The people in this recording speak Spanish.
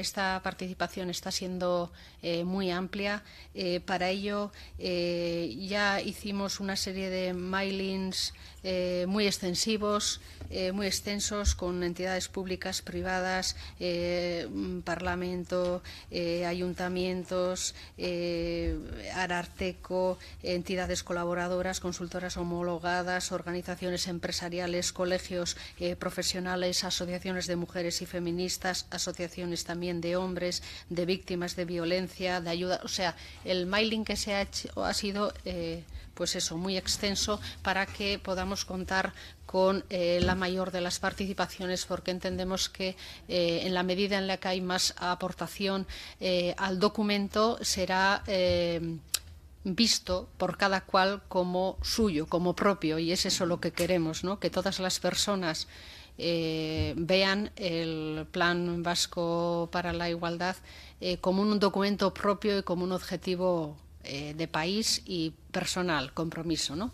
Esta participación está siendo eh, muy amplia. Eh, para ello, eh, ya hicimos una serie de mailings muy extensivos, muy extensos, con entidades públicas, privadas, mm, parlamento, ayuntamientos, Ararteco, entidades colaboradoras, consultoras homologadas, organizaciones empresariales, colegios eh, profesionales, asociaciones de mujeres y feministas, asociaciones también de hombres, de víctimas de violencia, de ayuda. O sea, el mailing que se ha hecho ha sido, eh, pues eso, muy extenso para que podamos contar con eh, la mayor de las participaciones porque entendemos que eh, en la medida en la que hay más aportación eh, al documento será visto por cada cual como suyo, como propio, y es eso lo que queremos, ¿no? que todas las personas vean el Plan Vasco para la Igualdad como un documento propio y como un objetivo de país y personal, compromiso. ¿no?